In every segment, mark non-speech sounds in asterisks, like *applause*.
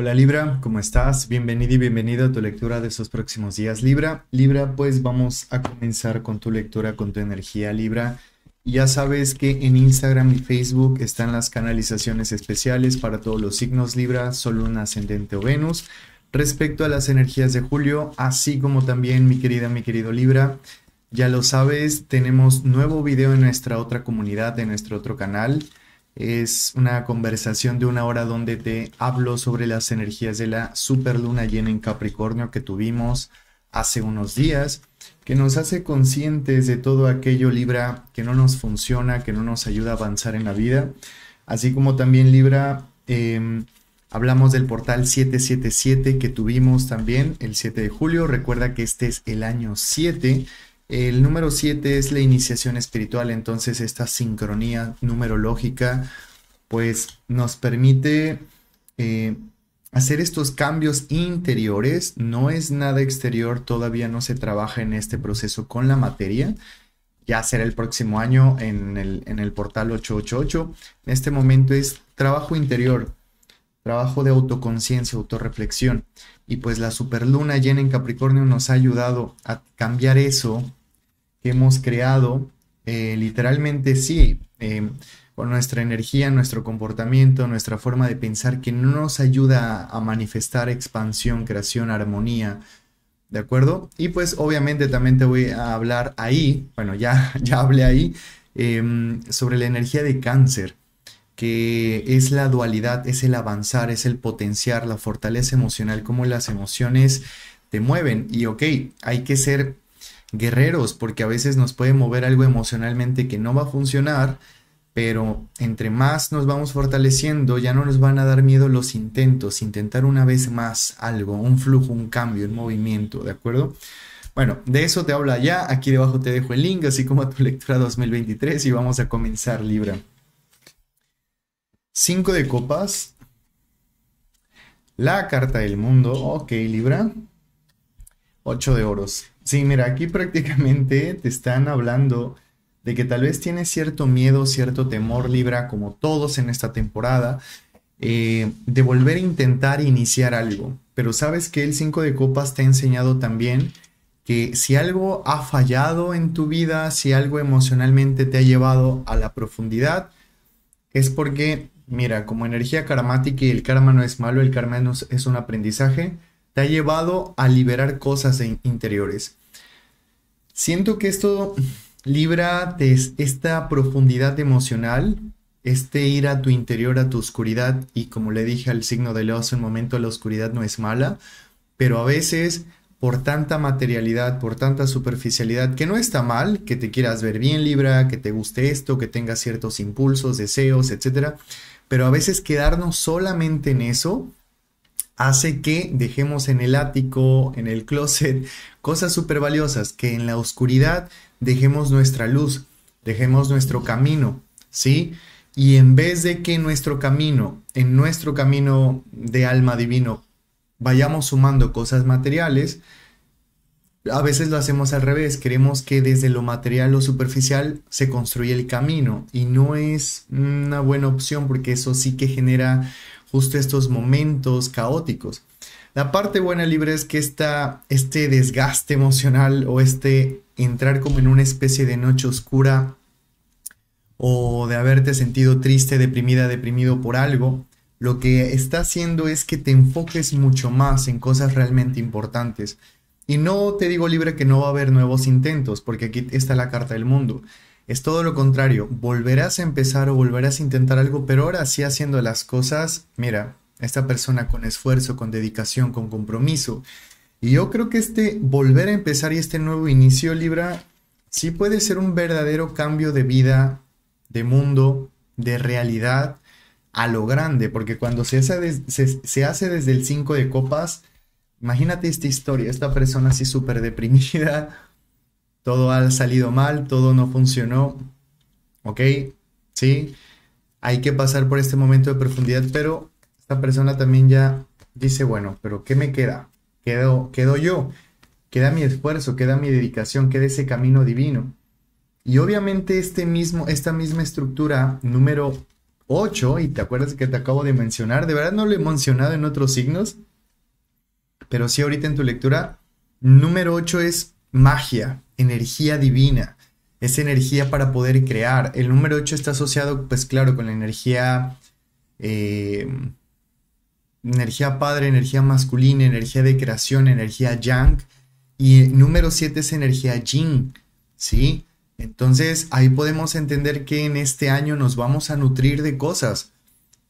Hola Libra, ¿cómo estás? Bienvenido y bienvenido a tu lectura de estos próximos días Libra. Libra, pues vamos a comenzar con tu lectura, con tu energía Libra. Ya sabes que en Instagram y Facebook están las canalizaciones especiales para todos los signos Libra, solo un ascendente o Venus. Respecto a las energías de julio, así como también mi querida, mi querido Libra, ya lo sabes, tenemos nuevo video en nuestra otra comunidad, en nuestro otro canal. Es una conversación de una hora donde te hablo sobre las energías de la superluna llena en Capricornio que tuvimos hace unos días, que nos hace conscientes de todo aquello Libra que no nos funciona, que no nos ayuda a avanzar en la vida. Así como también Libra, em, hablamos del portal 777 que tuvimos también el 7 de julio. Recuerda que este es el año 7 el número 7 es la iniciación espiritual, entonces esta sincronía numerológica pues nos permite eh, hacer estos cambios interiores, no es nada exterior, todavía no se trabaja en este proceso con la materia, ya será el próximo año en el, en el portal 888, en este momento es trabajo interior, trabajo de autoconciencia, autorreflexión, y pues la superluna llena en Capricornio nos ha ayudado a cambiar eso que hemos creado, eh, literalmente sí, eh, con nuestra energía, nuestro comportamiento, nuestra forma de pensar que no nos ayuda a manifestar expansión, creación, armonía, ¿De acuerdo? Y pues obviamente también te voy a hablar ahí, bueno, ya, *laughs* ya hablé ahí, em, sobre la energía de cáncer, que es la dualidad, es el avanzar, es el potenciar, la fortaleza emocional, cómo las emociones te mueven. Y ok, hay que ser guerreros, porque a veces nos puede mover algo emocionalmente que no va a funcionar, pero entre más nos vamos fortaleciendo, ya no nos van a dar miedo los intentos, intentar una vez más algo, un flujo, un cambio, un movimiento, ¿de acuerdo? Bueno, de eso te habla ya, aquí debajo te dejo el link, así como a tu lectura 2023 y vamos a comenzar Libra. Cinco de copas. La carta del mundo, ok Libra. Ocho de oros. Sí, mira, aquí prácticamente te están hablando de que tal vez tienes cierto miedo, cierto temor, Libra, como todos en esta temporada, eh, de volver a intentar iniciar algo. Pero sabes que el 5 de copas te ha enseñado también que si algo ha fallado en tu vida, si algo emocionalmente te ha llevado a la profundidad, es porque, mira, como energía karmática y el karma no es malo, el karma es un aprendizaje, te ha llevado a liberar cosas interiores. Siento que esto libra de esta profundidad emocional, este ir a tu interior, a tu oscuridad, y como le dije al signo de Leo hace un momento, la oscuridad no es mala, pero a veces por tanta materialidad, por tanta superficialidad, que no está mal, que te quieras ver bien Libra, que te guste esto, que tengas ciertos impulsos, deseos, etc. Pero a veces quedarnos solamente en eso hace que dejemos en el ático, en el closet, *laughs* cosas súper valiosas, que en la oscuridad dejemos nuestra luz, dejemos nuestro camino, ¿sí? Y en vez de que nuestro camino, en nuestro camino de alma divino, vayamos sumando cosas materiales, a veces lo hacemos al revés, queremos que desde lo material o superficial se construya el camino y no es una buena opción porque eso sí que genera justo estos momentos caóticos. La parte buena libre es que esta, este desgaste emocional o este entrar como en una especie de noche oscura o de haberte sentido triste, deprimida, deprimido por algo, lo que está haciendo es que te enfoques mucho más en cosas realmente importantes. Y no te digo libre que no va a haber nuevos intentos, porque aquí está la carta del mundo. Es todo lo contrario, volverás a empezar o volverás a intentar algo, pero ahora sí haciendo las cosas, mira, esta persona con esfuerzo, con dedicación, con compromiso. Y yo creo que este volver a empezar y este nuevo inicio, Libra, sí puede ser un verdadero cambio de vida, de mundo, de realidad a lo grande, porque cuando se hace, se, hace desde el 5 de copas, imagínate esta historia, esta persona así súper deprimida, todo ha salido mal, todo no funcionó, ¿ok? Sí, hay que pasar por este momento de profundidad, pero esta persona también ya dice, bueno, pero ¿qué me queda? Quedo, yo, queda mi esfuerzo, queda mi dedicación, queda ese camino divino. Y obviamente este mismo, esta misma estructura número 8, y te acuerdas que te acabo de mencionar, de verdad no lo he mencionado en otros signos, pero sí ahorita en tu lectura, número 8 es magia energía divina, es energía para poder crear. El número 8 está asociado, pues claro, con la energía... Eh, energía padre, energía masculina, energía de creación, energía yang. Y el número 7 es energía yin, ¿sí? Entonces ahí podemos entender que en este año nos vamos a nutrir de cosas.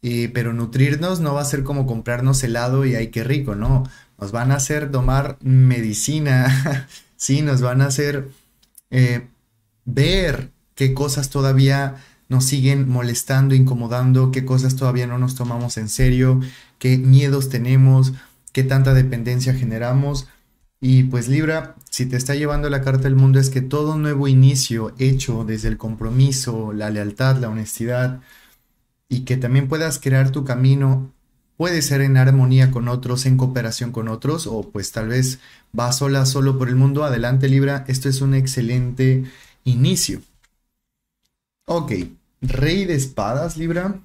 Eh, pero nutrirnos no va a ser como comprarnos helado y ay, qué rico, no. Nos van a hacer tomar medicina *laughs* ¿sí? Nos van a hacer eh, ver qué cosas todavía nos siguen molestando, incomodando, qué cosas todavía no nos tomamos en serio, qué miedos tenemos, qué tanta dependencia generamos. Y pues Libra, si te está llevando la carta del mundo es que todo nuevo inicio hecho desde el compromiso, la lealtad, la honestidad, y que también puedas crear tu camino puede ser en armonía con otros, en cooperación con otros, o pues tal vez va sola, solo por el mundo. Adelante Libra, esto es un excelente inicio. Ok, Rey de Espadas Libra.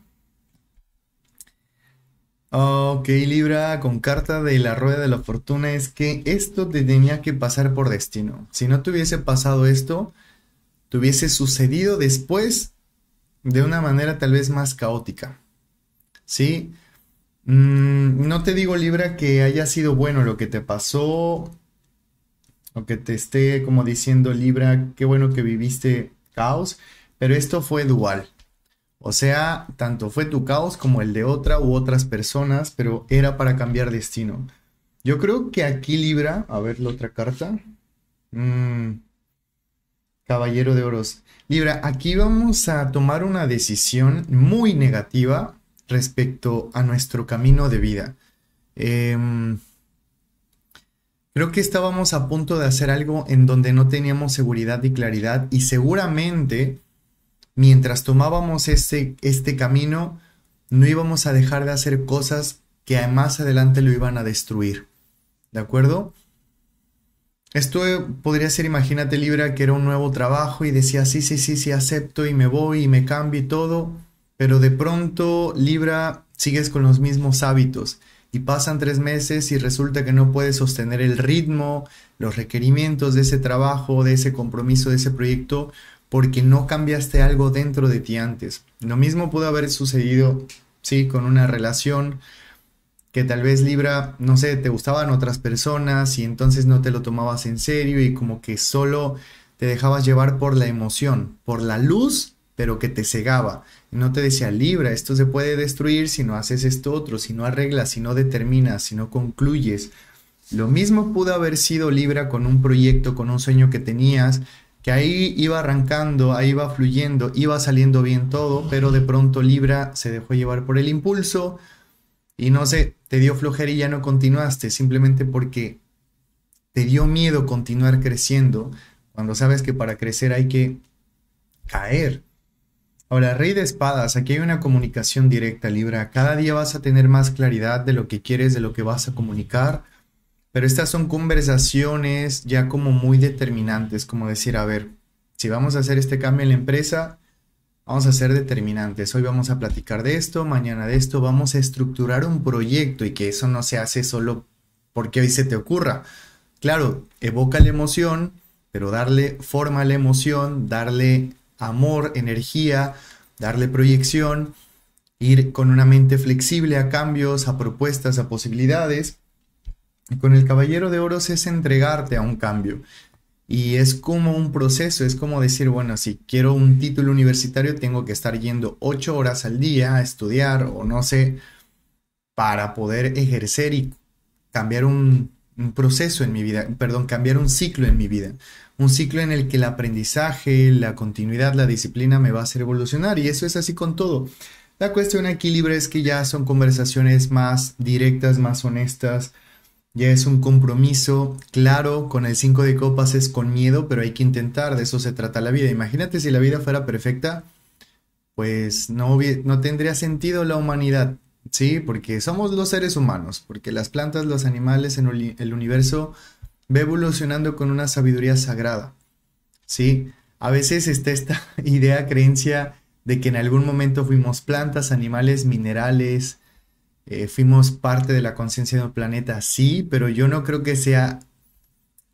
Ok, Libra, con carta de la rueda de la fortuna es que esto tenía que pasar por destino. Si no te hubiese pasado esto, te hubiese sucedido después de una manera tal vez más caótica. ¿Sí? Mm, no te digo, Libra, que haya sido bueno lo que te pasó o que te esté como diciendo, Libra, qué bueno que viviste caos, pero esto fue dual. O sea, tanto fue tu caos como el de otra u otras personas, pero era para cambiar destino. Yo creo que aquí Libra, a ver la otra carta. Mm, Caballero de Oros. Libra, aquí vamos a tomar una decisión muy negativa respecto a nuestro camino de vida. Em, creo que estábamos a punto de hacer algo en donde no teníamos seguridad y claridad y seguramente mientras tomábamos este, este camino no íbamos a dejar de hacer cosas que más adelante lo iban a destruir. ¿De acuerdo? Esto eh, podría ser, imagínate Libra, que era un nuevo trabajo y decía, sí, sí, sí, sí, acepto y me voy y me cambio y todo pero de pronto Libra sigues con los mismos hábitos y pasan tres meses y resulta que no puedes sostener el ritmo, los requerimientos de ese trabajo, de ese compromiso, de ese proyecto, porque no cambiaste algo dentro de ti antes. Lo mismo pudo haber sucedido, sí, con una relación que tal vez Libra, no sé, te gustaban otras personas y entonces no te lo tomabas en serio y como que solo te dejabas llevar por la emoción, por la luz, pero que te cegaba no te decía, libra, esto se puede destruir si no haces esto otro, si no arreglas, si no determinas, si no concluyes. Lo mismo pudo haber sido libra con un proyecto, con un sueño que tenías, que ahí iba arrancando, ahí iba fluyendo, iba saliendo bien todo, pero de pronto libra se dejó llevar por el impulso y no sé, te dio flojera y ya no continuaste, simplemente porque te dio miedo continuar creciendo, cuando sabes que para crecer hay que caer, Ahora, Rey de Espadas, aquí hay una comunicación directa, Libra. Cada día vas a tener más claridad de lo que quieres, de lo que vas a comunicar, pero estas son conversaciones ya como muy determinantes, como decir, a ver, si vamos a hacer este cambio en la empresa, vamos a ser determinantes. Hoy vamos a platicar de esto, mañana de esto, vamos a estructurar un proyecto y que eso no se hace solo porque hoy se te ocurra. Claro, evoca la emoción, pero darle forma a la emoción, darle amor, energía, darle proyección, ir con una mente flexible a cambios, a propuestas, a posibilidades. con el Caballero de Oros es entregarte a un cambio. Y es como un proceso, es como decir, bueno, si quiero un título universitario, tengo que estar yendo ocho horas al día a estudiar o no sé, para poder ejercer y cambiar un un proceso en mi vida, perdón, cambiar un ciclo en mi vida. Un ciclo en el que el aprendizaje, la continuidad, la disciplina me va a hacer evolucionar y eso es así con todo. La cuestión aquí libre es que ya son conversaciones más directas, más honestas, ya es un compromiso claro, con el 5 de copas es con miedo, pero hay que intentar, de eso se trata la vida. Imagínate si la vida fuera perfecta, pues no, no tendría sentido la humanidad. Sí, porque somos los seres humanos, porque las plantas, los animales, en el universo va evolucionando con una sabiduría sagrada. Sí, a veces está esta *laughs* idea, creencia de que en algún momento fuimos plantas, animales, minerales, eh, fuimos parte de la conciencia del planeta, sí, pero yo no creo que sea,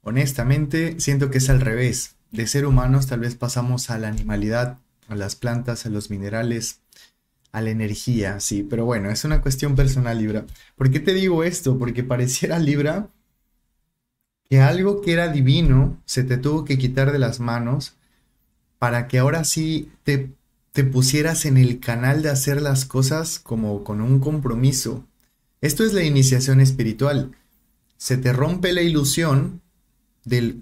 honestamente, siento que es al revés. De ser humanos tal vez pasamos a la animalidad, a las plantas, a los minerales, a la energía, sí, pero bueno, es una cuestión personal, Libra. ¿Por qué te digo esto? Porque pareciera, Libra, que algo que era divino se te tuvo que quitar de las manos para que ahora sí te, te pusieras en el canal de hacer las cosas como con un compromiso. Esto es la iniciación espiritual. Se te rompe la ilusión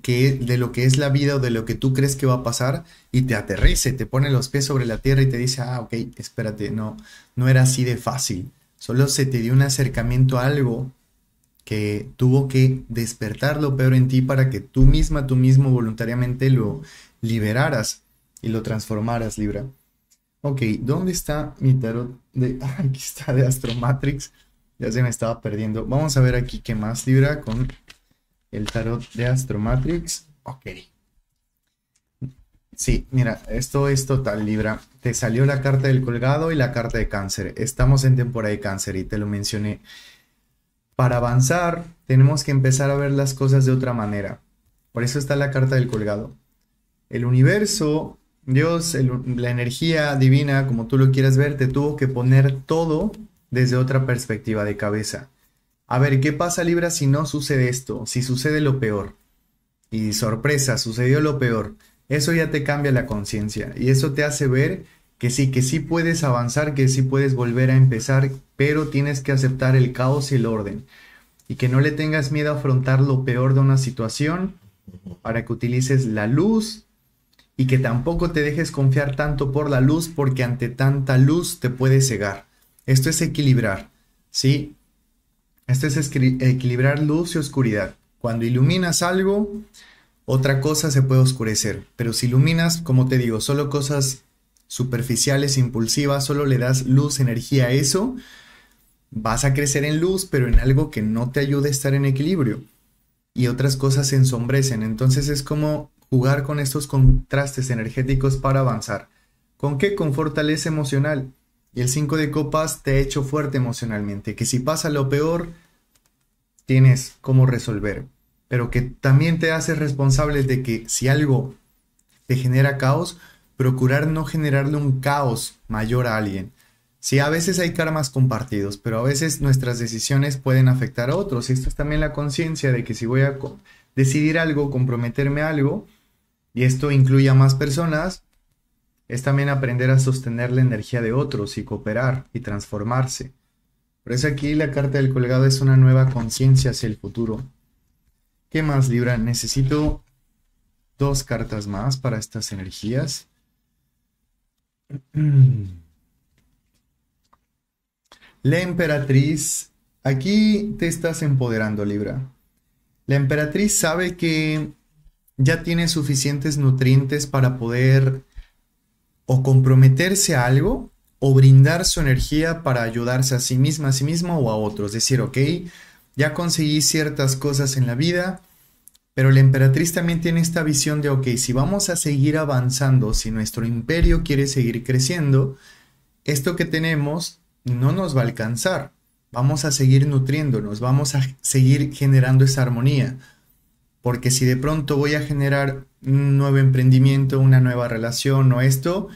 que, de lo que es la vida o de lo que tú crees que va a pasar y te aterrice, te pone los pies sobre la tierra y te dice, ah, ok, espérate, no, no era así de fácil. Solo se te dio un acercamiento a algo que tuvo que despertar lo peor en ti para que tú misma, tú mismo voluntariamente lo liberaras y lo transformaras, Libra. Ok, ¿dónde está mi tarot de... *laughs* aquí está de Astromatrix. Ya se me estaba perdiendo. Vamos a ver aquí qué más, Libra, con el tarot de Astro Matrix. Ok. Sí, mira, esto es total, Libra. Te salió la carta del colgado y la carta de cáncer. Estamos en temporada de cáncer y te lo mencioné. Para avanzar, tenemos que empezar a ver las cosas de otra manera. Por eso está la carta del colgado. El universo, Dios, la energía divina, como tú lo quieras ver, te tuvo que poner todo desde otra perspectiva de cabeza. A ver, ¿qué pasa Libra si no sucede esto? Si sucede lo peor. Y sorpresa, sucedió lo peor. Eso ya te cambia la conciencia y eso te hace ver que sí, que sí puedes avanzar, que sí puedes volver a empezar, pero tienes que aceptar el caos y el orden. Y que no le tengas miedo a afrontar lo peor de una situación para que utilices la luz y que tampoco te dejes confiar tanto por la luz porque ante tanta luz te puede cegar. Esto es equilibrar, ¿sí? Este es equilibrar luz y oscuridad. Cuando iluminas algo, otra cosa se puede oscurecer. Pero si iluminas, como te digo, solo cosas superficiales, impulsivas, solo le das luz, energía a eso, vas a crecer en luz, pero en algo que no te ayude a estar en equilibrio. Y otras cosas se ensombrecen. Entonces es como jugar con estos contrastes energéticos para avanzar. ¿Con qué? Con fortaleza emocional. Y el 5 de copas te ha hecho fuerte emocionalmente, que si pasa lo peor, tienes cómo resolver, pero que también te haces responsable de que si algo te genera caos, procurar no generarle un caos mayor a alguien. Sí, a veces hay karmas compartidos, pero a veces nuestras decisiones pueden afectar a otros. Y esto es también la conciencia de que si voy a decidir algo, comprometerme a algo, y esto incluye a más personas, es también aprender a sostener la energía de otros y cooperar y transformarse. Por eso aquí la carta del colgado es una nueva conciencia hacia el futuro. ¿Qué más, Libra? Necesito dos cartas más para estas energías. *clears throat* La emperatriz, aquí te estás empoderando, Libra. La emperatriz sabe que ya tiene suficientes nutrientes para poder o comprometerse a algo o brindar su energía para ayudarse a sí misma, a sí mismo o a otros. Decir, ok, ya conseguí ciertas cosas en la vida, pero la emperatriz también tiene esta visión de, ok, si vamos a seguir avanzando, si nuestro imperio quiere seguir creciendo, esto que tenemos no nos va a alcanzar. Vamos a seguir nutriéndonos, vamos a seguir generando esa armonía. Porque si de pronto voy a generar un nuevo emprendimiento, una nueva relación o esto,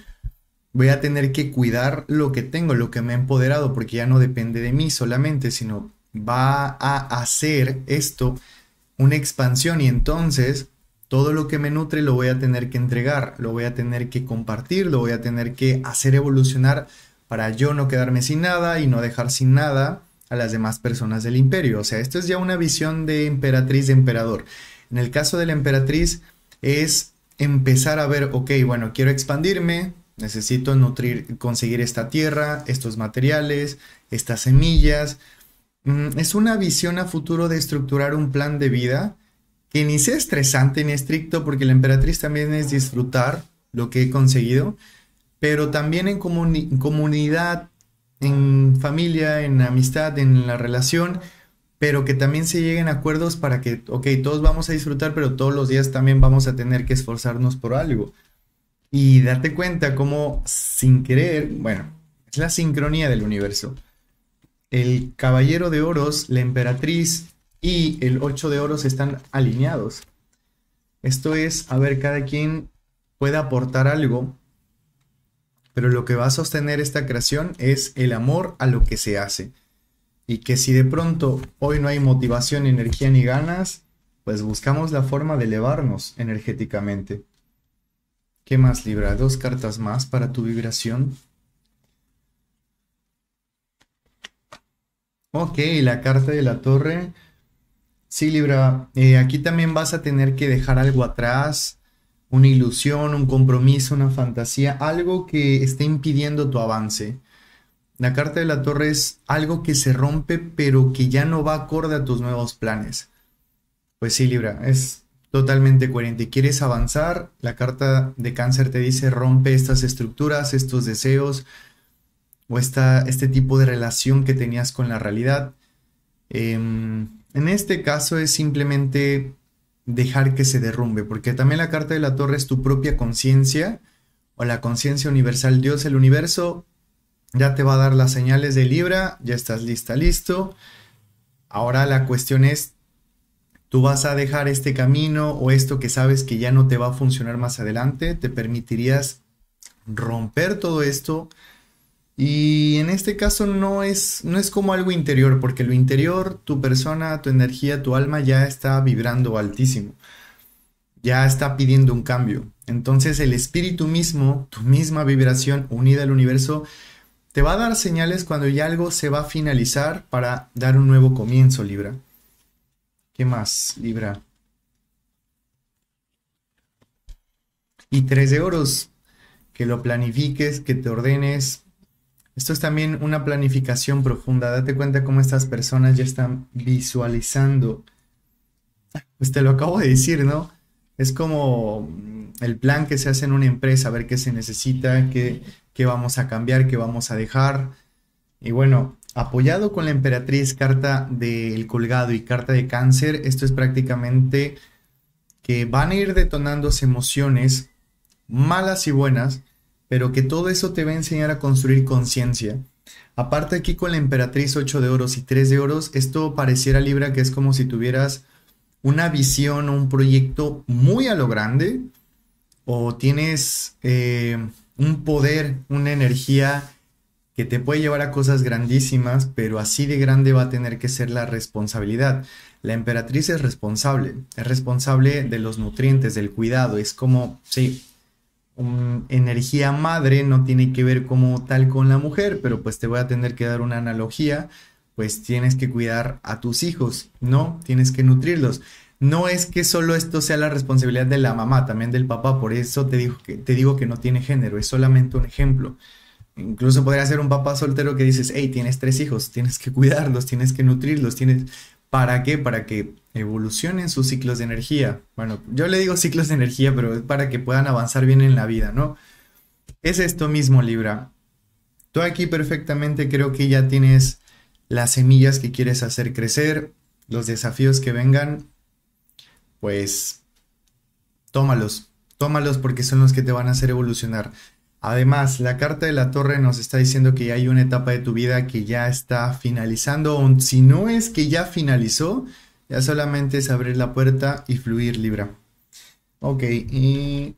voy a tener que cuidar lo que tengo, lo que me ha empoderado, porque ya no depende de mí solamente, sino va a hacer esto una expansión y entonces todo lo que me nutre lo voy a tener que entregar, lo voy a tener que compartir, lo voy a tener que hacer evolucionar para yo no quedarme sin nada y no dejar sin nada a las demás personas del imperio. O sea, esto es ya una visión de emperatriz de emperador. En el caso de la emperatriz es empezar a ver, ok, bueno, quiero expandirme, necesito nutrir, conseguir esta tierra, estos materiales, estas semillas. Mm, es una visión a futuro de estructurar un plan de vida que ni sea estresante ni estricto, porque la emperatriz también es disfrutar lo que he conseguido, pero también en comunidad, en familia, en amistad, en la relación, pero que también se lleguen acuerdos para que, ok, todos vamos a disfrutar, pero todos los días también vamos a tener que esforzarnos por algo. Y darte cuenta cómo sin querer, bueno, es la sincronía del universo. El caballero de oros, la emperatriz y el ocho de oros están alineados. Esto es, a ver, cada quien puede aportar algo, pero lo que va a sostener esta creación es el amor a lo que se hace y que si de pronto hoy no hay motivación, energía ni ganas, pues buscamos la forma de elevarnos energéticamente. ¿Qué más, Libra? Dos cartas más para tu vibración. Ok, la carta de la torre. Sí, Libra, eh, aquí también vas a tener que dejar algo atrás, una ilusión, un compromiso, una fantasía, algo que esté impidiendo tu avance. La carta de la torre es algo que se rompe pero que ya no va acorde a tus nuevos planes. Pues sí, Libra, es totalmente coherente. ¿Quieres avanzar? La carta de cáncer te dice rompe estas estructuras, estos deseos o esta, este tipo de relación que tenías con la realidad. Em, en este caso es simplemente dejar que se derrumbe, porque también la carta de la torre es tu propia conciencia o la conciencia universal, Dios, el universo, ya te va a dar las señales de Libra, ya estás lista, listo. Ahora la cuestión es, tú vas a dejar este camino o esto que sabes que ya no te va a funcionar más adelante, te permitirías romper todo esto. Y en este caso no es, no es como algo interior, porque lo interior, tu persona, tu energía, tu alma ya está vibrando altísimo, ya está pidiendo un cambio. Entonces el espíritu mismo, tu misma vibración unida al universo, te va a dar señales cuando ya algo se va a finalizar para dar un nuevo comienzo, Libra. ¿Qué más, Libra? Y tres de oros, que lo planifiques, que te ordenes. Esto es también una planificación profunda. Date cuenta cómo estas personas ya están visualizando. Pues te lo acabo de decir, ¿no? Es como el plan que se hace en una empresa, a ver qué se necesita, qué, qué vamos a cambiar, qué vamos a dejar. Y bueno, apoyado con la emperatriz, carta del colgado y carta de cáncer, esto es prácticamente que van a ir detonando emociones malas y buenas, pero que todo eso te va a enseñar a construir conciencia. Aparte aquí con la emperatriz 8 de oros y 3 de oros, esto pareciera Libra que es como si tuvieras una visión o un proyecto muy a lo grande o tienes... Eh, un poder, una energía que te puede llevar a cosas grandísimas, pero así de grande va a tener que ser la responsabilidad. La emperatriz es responsable, es responsable de los nutrientes, del cuidado, es como, sí, energía madre no tiene que ver como tal con la mujer, pero pues te voy a tener que dar una analogía, pues tienes que cuidar a tus hijos, ¿no? Tienes que nutrirlos no es que solo esto sea la responsabilidad de la mamá, también del papá, por eso te digo que, te digo que no tiene género, es solamente un ejemplo. Incluso podría ser un papá soltero que dices, hey, tienes tres hijos, tienes que cuidarlos, tienes que nutrirlos, tienes... ¿Para qué? Para que evolucionen sus ciclos de energía. Bueno, yo le digo ciclos de energía, pero es para que puedan avanzar bien en la vida, ¿no? Es esto mismo, Libra. Tú aquí perfectamente creo que ya tienes las semillas que quieres hacer crecer, los desafíos que vengan, pues tómalos, tómalos porque son los que te van a hacer evolucionar. Además, la carta de la torre nos está diciendo que hay una etapa de tu vida que ya está finalizando, si no es que ya finalizó, ya solamente es abrir la puerta y fluir Libra. Ok, y,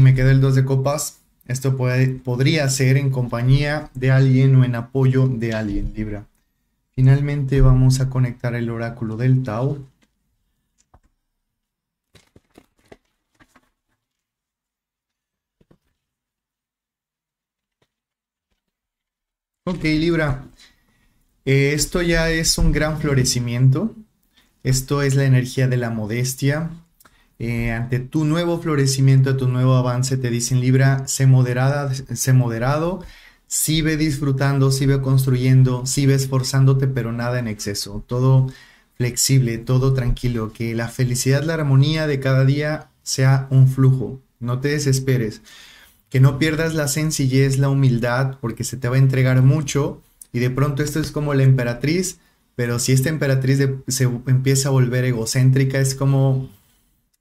me quedé el 2 de copas. Esto podría ser en compañía de alguien o en apoyo de alguien, Libra. Finalmente vamos a conectar el oráculo del Tao Ok, Libra. Eh, esto ya es un gran florecimiento. Esto es la energía de la modestia. Eh, ante tu nuevo florecimiento, tu nuevo avance, te dicen Libra, sé moderada, sé moderado, sigue disfrutando, sigue construyendo, sigue esforzándote, pero nada en exceso. Todo flexible, todo tranquilo, que la felicidad, la armonía de cada día sea un flujo. No te desesperes que no pierdas la sencillez, la humildad, porque se te va a entregar mucho y de pronto esto es como la emperatriz, pero si esta emperatriz se empieza a volver egocéntrica, es como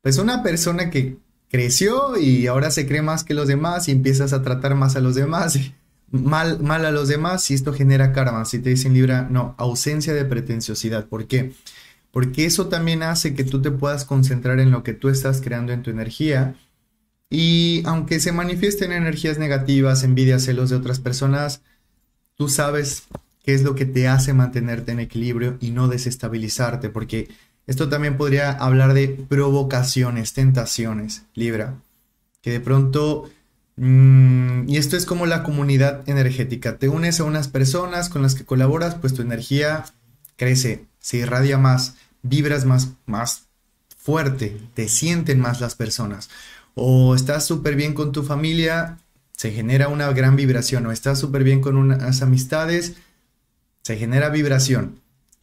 pues una persona que creció y ahora se cree más que los demás y empiezas a tratar más a los demás, *laughs* mal, mal a los demás y esto genera karma. Si te dicen Libra, no, ausencia de pretenciosidad. ¿Por qué? Porque eso también hace que tú te puedas concentrar en lo que tú estás creando en tu energía y aunque se manifiesten energías negativas, envidia, celos de otras personas, tú sabes qué es lo que te hace mantenerte en equilibrio y no desestabilizarte, porque esto también podría hablar de provocaciones, tentaciones, Libra, que de pronto mm, y esto es como la comunidad energética. Te unes a unas personas con las que colaboras, pues tu energía crece, se irradia más, vibras más, más fuerte, te sienten más las personas o estás súper bien con tu familia, se genera una gran vibración, o estás súper bien con unas amistades, se genera vibración,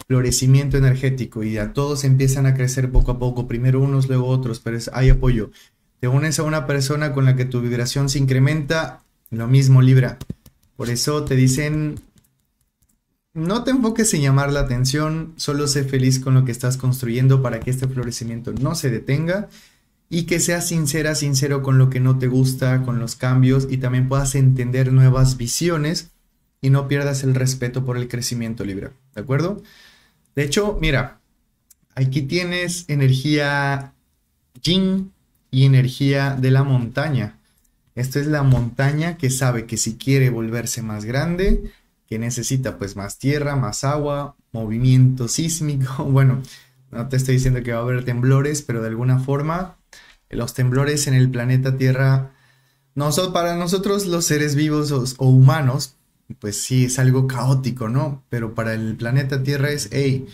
florecimiento energético y a todos empiezan a crecer poco a poco, primero unos, luego otros, pero hay apoyo. Te unes a una persona con la que tu vibración se incrementa, lo mismo Libra. Por eso te dicen, no te enfoques en llamar la atención, solo sé feliz con lo que estás construyendo para que este florecimiento no se detenga y que seas sincera, sincero con lo que no te gusta, con los cambios y también puedas entender nuevas visiones y no pierdas el respeto por el crecimiento libre, ¿de acuerdo? De hecho, mira, aquí tienes energía y energía de la montaña. Esto es la montaña que sabe que si quiere volverse más grande, que necesita pues más tierra, más agua, movimiento sísmico, *laughs* bueno, no te estoy diciendo que va a haber temblores, pero de alguna forma los temblores en el planeta Tierra, no para nosotros los seres vivos o, humanos, pues sí es algo caótico, ¿no? Pero para el planeta Tierra es, hey,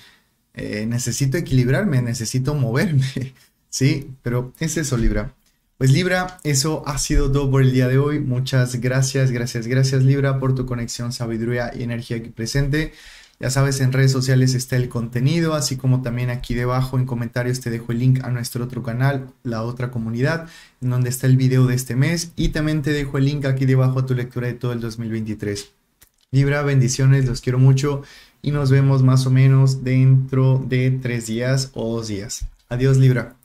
eh, necesito equilibrarme, necesito moverme, *laughs* ¿sí? Pero es eso, Libra. Pues Libra, eso ha sido todo por el día de hoy. Muchas gracias, gracias, gracias Libra por tu conexión, sabiduría y energía aquí presente. Ya sabes, en redes sociales está el contenido, así como también aquí debajo en comentarios te dejo el link a nuestro otro canal, la otra comunidad, en donde está el video de este mes y también te dejo el link aquí debajo a tu lectura de todo el 2023. Libra, bendiciones, los quiero mucho y nos vemos más o menos dentro de tres días o dos días. Adiós Libra.